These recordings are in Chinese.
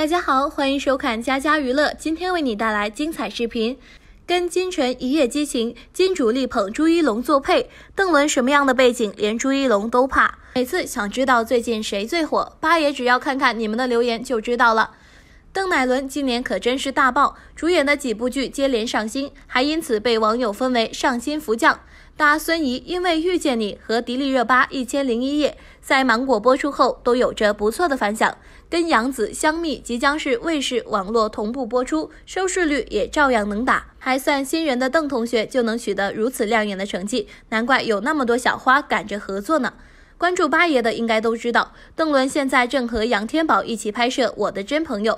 大家好，欢迎收看家家娱乐，今天为你带来精彩视频。跟金晨一夜激情，金主力捧朱一龙作配，邓伦什么样的背景，连朱一龙都怕。每次想知道最近谁最火，八爷只要看看你们的留言就知道了。邓乃伦今年可真是大爆，主演的几部剧接连上新，还因此被网友封为上新福将。大孙怡因为《遇见你》和《迪丽热巴一千零一夜》在芒果播出后都有着不错的反响，跟杨紫、香蜜即将是卫视网络同步播出，收视率也照样能打。还算新人的邓同学就能取得如此亮眼的成绩，难怪有那么多小花赶着合作呢。关注八爷的应该都知道，邓伦现在正和杨天宝一起拍摄《我的真朋友》。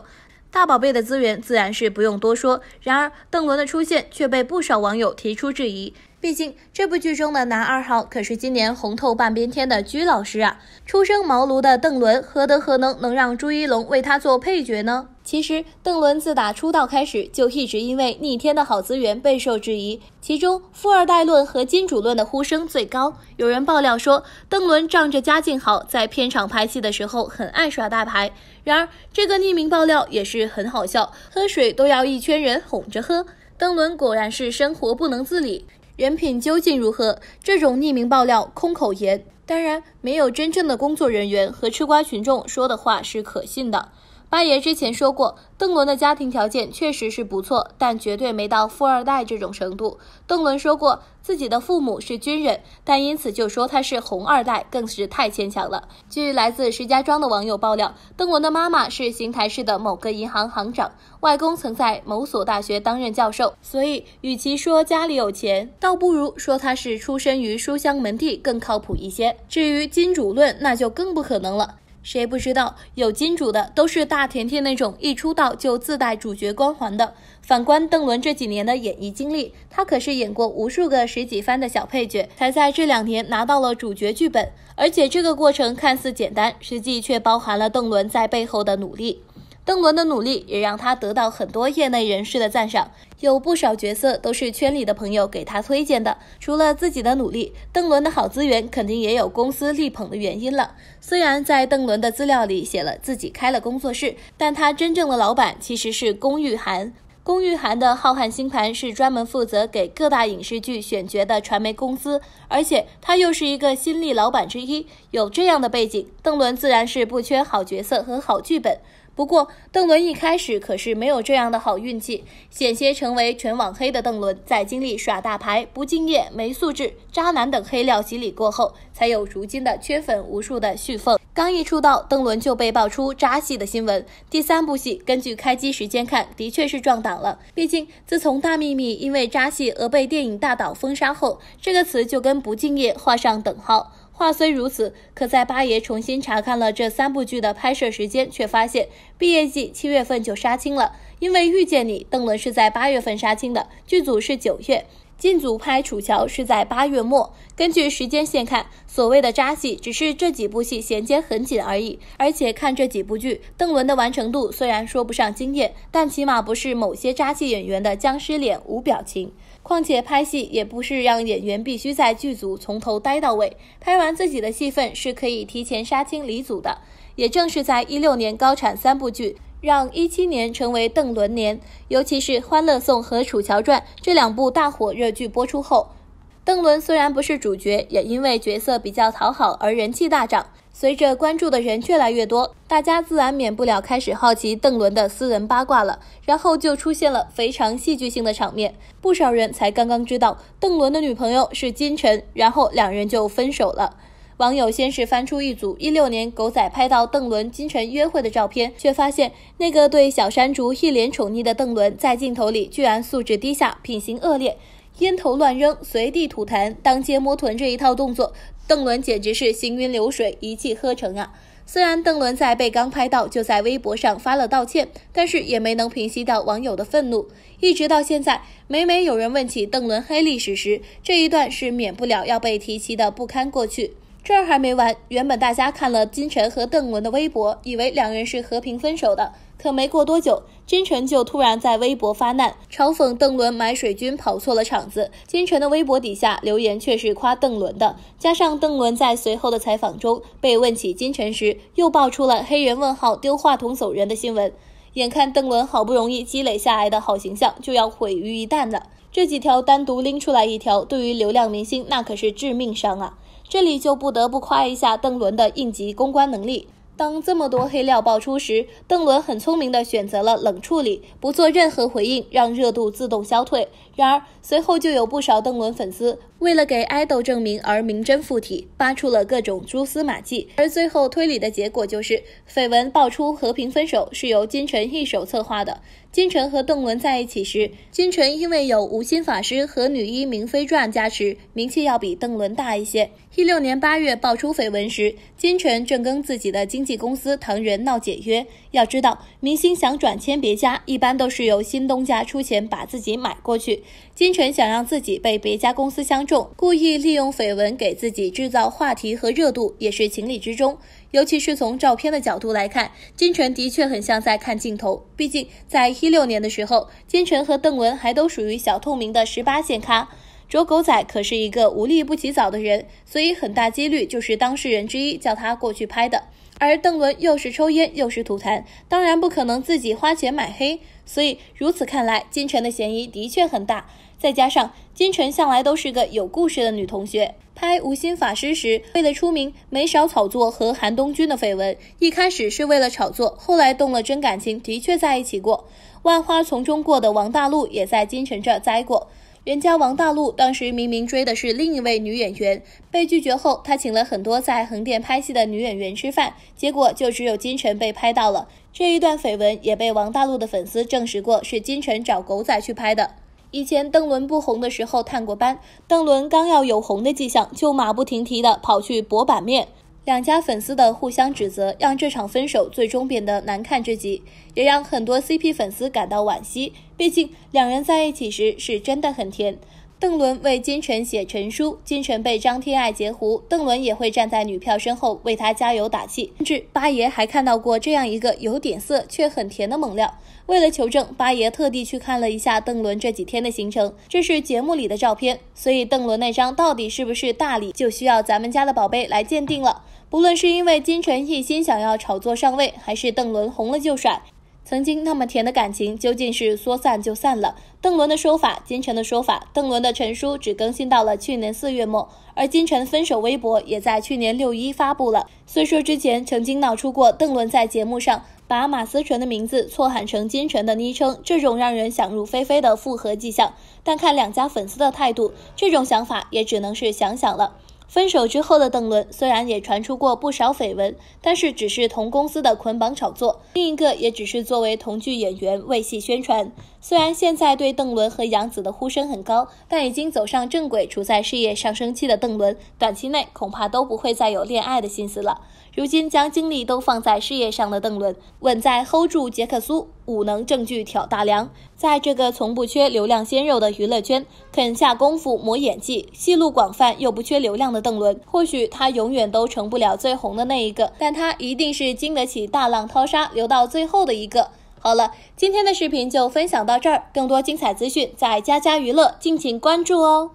大宝贝的资源自然是不用多说，然而邓伦的出现却被不少网友提出质疑。毕竟这部剧中的男二号可是今年红透半边天的鞠老师啊，初生茅庐的邓伦何德何能能让朱一龙为他做配角呢？其实，邓伦自打出道开始，就一直因为逆天的好资源备受质疑。其中，富二代论和金主论的呼声最高。有人爆料说，邓伦仗着家境好，在片场拍戏的时候很爱耍大牌。然而，这个匿名爆料也是很好笑，喝水都要一圈人哄着喝。邓伦果然是生活不能自理，人品究竟如何？这种匿名爆料空口言，当然没有真正的工作人员和吃瓜群众说的话是可信的。八爷之前说过，邓伦的家庭条件确实是不错，但绝对没到富二代这种程度。邓伦说过自己的父母是军人，但因此就说他是红二代，更是太牵强了。据来自石家庄的网友爆料，邓伦的妈妈是邢台市的某个银行行长，外公曾在某所大学担任教授，所以与其说家里有钱，倒不如说他是出生于书香门第更靠谱一些。至于金主论，那就更不可能了。谁不知道有金主的都是大甜甜那种一出道就自带主角光环的？反观邓伦这几年的演艺经历，他可是演过无数个十几番的小配角，才在这两年拿到了主角剧本。而且这个过程看似简单，实际却包含了邓伦在背后的努力。邓伦的努力也让他得到很多业内人士的赞赏，有不少角色都是圈里的朋友给他推荐的。除了自己的努力，邓伦的好资源肯定也有公司力捧的原因了。虽然在邓伦的资料里写了自己开了工作室，但他真正的老板其实是龚玉涵。龚玉涵的浩瀚星盘是专门负责给各大影视剧选角的传媒公司，而且他又是一个新力老板之一。有这样的背景，邓伦自然是不缺好角色和好剧本。不过，邓伦一开始可是没有这样的好运气，险些成为全网黑的邓伦，在经历耍大牌、不敬业、没素质、渣男等黑料洗礼过后，才有如今的缺粉无数的旭凤。刚一出道，邓伦就被爆出渣戏的新闻。第三部戏，根据开机时间看，的确是撞档了。毕竟，自从《大秘密》因为渣戏而被电影大导封杀后，这个词就跟不敬业画上等号。话虽如此，可在八爷重新查看了这三部剧的拍摄时间，却发现毕业季七月份就杀青了。因为遇见你，邓伦是在八月份杀青的，剧组是九月进组拍楚乔是在八月末。根据时间线看，所谓的扎戏只是这几部戏衔接很紧而已。而且看这几部剧，邓伦的完成度虽然说不上惊艳，但起码不是某些扎戏演员的僵尸脸无表情。况且拍戏也不是让演员必须在剧组从头待到尾，拍完自己的戏份是可以提前杀青离组的。也正是在一六年高产三部剧，让一七年成为邓伦年。尤其是《欢乐颂》和《楚乔传》这两部大火热剧播出后，邓伦虽然不是主角，也因为角色比较讨好而人气大涨。随着关注的人越来越多，大家自然免不了开始好奇邓伦的私人八卦了，然后就出现了非常戏剧性的场面。不少人才刚刚知道邓伦的女朋友是金晨，然后两人就分手了。网友先是翻出一组一六年狗仔拍到邓伦金晨约会的照片，却发现那个对小山竹一脸宠溺的邓伦，在镜头里居然素质低下、品行恶劣，烟头乱扔、随地吐痰、当街摸臀这一套动作。邓伦简直是行云流水，一气呵成啊！虽然邓伦在被刚拍到就在微博上发了道歉，但是也没能平息到网友的愤怒。一直到现在，每每有人问起邓伦黑历史时，这一段是免不了要被提起的不堪过去。这还没完，原本大家看了金晨和邓伦的微博，以为两人是和平分手的，可没过多久，金晨就突然在微博发难，嘲讽邓伦买水军跑错了场子。金晨的微博底下留言却是夸邓伦的，加上邓伦在随后的采访中被问起金晨时，又爆出了黑人问号丢话筒走人的新闻。眼看邓伦好不容易积累下来的好形象就要毁于一旦了，这几条单独拎出来一条，对于流量明星那可是致命伤啊！这里就不得不夸一下邓伦的应急公关能力。当这么多黑料爆出时，邓伦很聪明地选择了冷处理，不做任何回应，让热度自动消退。然而，随后就有不少邓伦粉丝为了给爱豆证明而名真附体，扒出了各种蛛丝马迹，而最后推理的结果就是，绯闻爆出和平分手是由金晨一手策划的。金晨和邓伦在一起时，金晨因为有吴昕法师和女一明妃传加持，名气要比邓伦大一些。一六年八月爆出绯闻时，金晨正跟自己的经纪公司唐人闹解约。要知道，明星想转签别家，一般都是由新东家出钱把自己买过去。金晨想让自己被别家公司相中，故意利用绯闻给自己制造话题和热度，也是情理之中。尤其是从照片的角度来看，金晨的确很像在看镜头。毕竟在一六年的时候，金晨和邓伦还都属于小透明的十八线咖。捉狗仔可是一个无利不起早的人，所以很大几率就是当事人之一叫他过去拍的。而邓伦又是抽烟又是吐痰，当然不可能自己花钱买黑，所以如此看来，金晨的嫌疑的确很大。再加上金晨向来都是个有故事的女同学，拍《无心法师》时，为了出名没少炒作和韩东君的绯闻。一开始是为了炒作，后来动了真感情，的确在一起过。万花丛中过的王大陆也在金晨这儿栽过。人家王大陆当时明明追的是另一位女演员，被拒绝后，他请了很多在横店拍戏的女演员吃饭，结果就只有金晨被拍到了。这一段绯闻也被王大陆的粉丝证实过，是金晨找狗仔去拍的。以前邓伦不红的时候探过班，邓伦刚要有红的迹象，就马不停蹄的跑去博版面。两家粉丝的互相指责，让这场分手最终变得难看至极，也让很多 CP 粉丝感到惋惜。毕竟两人在一起时是真的很甜。邓伦为金晨写情书，金晨被张天爱截胡，邓伦也会站在女票身后为她加油打气。甚至八爷还看到过这样一个有点色却很甜的猛料。为了求证，八爷特地去看了一下邓伦这几天的行程，这是节目里的照片，所以邓伦那张到底是不是大礼，就需要咱们家的宝贝来鉴定了。不论是因为金晨一心想要炒作上位，还是邓伦红了就甩。曾经那么甜的感情，究竟是说散就散了？邓伦的说法，金晨的说法，邓伦的陈述只更新到了去年四月末，而金晨分手微博也在去年六一发布了。虽说之前曾经闹出过邓伦在节目上把马思纯的名字错喊成金晨的昵称，这种让人想入非非的复合迹象，但看两家粉丝的态度，这种想法也只能是想想了。分手之后的邓伦，虽然也传出过不少绯闻，但是只是同公司的捆绑炒作，另一个也只是作为同剧演员为戏宣传。虽然现在对邓伦和杨紫的呼声很高，但已经走上正轨、处在事业上升期的邓伦，短期内恐怕都不会再有恋爱的心思了。如今将精力都放在事业上的邓伦，稳在 hold 住杰克苏，五能正剧挑大梁。在这个从不缺流量鲜肉的娱乐圈，肯下功夫磨演技、戏路广泛又不缺流量的邓伦，或许他永远都成不了最红的那一个，但他一定是经得起大浪淘沙、留到最后的一个。好了，今天的视频就分享到这儿。更多精彩资讯，在家家娱乐，敬请关注哦。